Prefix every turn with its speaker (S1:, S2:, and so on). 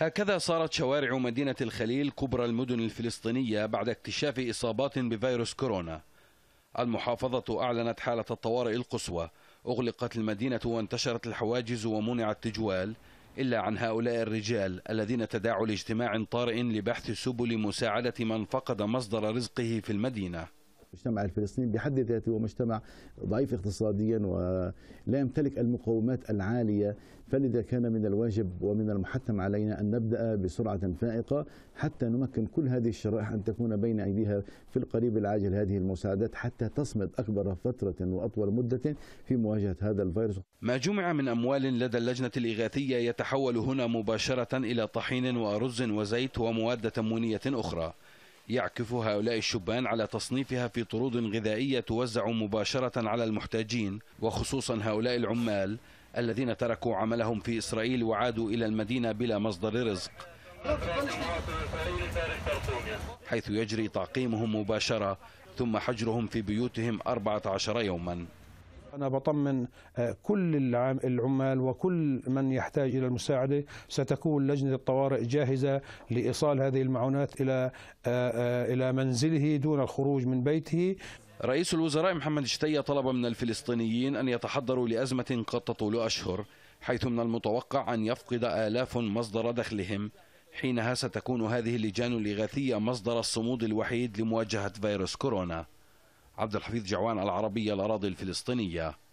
S1: هكذا صارت شوارع مدينة الخليل كبرى المدن الفلسطينية بعد اكتشاف إصابات بفيروس كورونا المحافظة أعلنت حالة الطوارئ القصوى أغلقت المدينة وانتشرت الحواجز ومنع التجوال إلا عن هؤلاء الرجال الذين تداعوا لاجتماع طارئ لبحث سبل مساعدة من فقد مصدر رزقه في المدينة
S2: المجتمع الفلسطيني بحد ذاته هو مجتمع ضعيف اقتصاديا ولا يمتلك المقومات العالية فلذا كان من الواجب ومن المحتم علينا أن نبدأ بسرعة فائقة حتى نمكن كل هذه الشرائح أن تكون بين أيديها في القريب العاجل هذه المساعدات حتى تصمد أكبر فترة وأطول مدة في مواجهة هذا الفيروس
S1: ما جمع من أموال لدى اللجنة الإغاثية يتحول هنا مباشرة إلى طحين وأرز وزيت ومواد تموينية أخرى يعكف هؤلاء الشبان على تصنيفها في طرود غذائية توزع مباشرة على المحتاجين وخصوصا هؤلاء العمال الذين تركوا عملهم في إسرائيل وعادوا إلى المدينة بلا مصدر رزق حيث يجري تعقيمهم مباشرة ثم حجرهم في بيوتهم 14 يوماً
S3: أنا بطمن آه، كل العمال وكل من يحتاج إلى المساعدة ستكون لجنة الطوارئ جاهزة لإيصال هذه المعونات إلى آه، آه، إلى منزله دون الخروج من بيته
S1: رئيس الوزراء محمد شتية طلب من الفلسطينيين أن يتحضروا لأزمة قد تطول أشهر حيث من المتوقع أن يفقد آلاف مصدر دخلهم حينها ستكون هذه اللجان الإغاثية مصدر الصمود الوحيد لمواجهة فيروس كورونا عبد الحفيظ جعوان العربية الأراضي الفلسطينية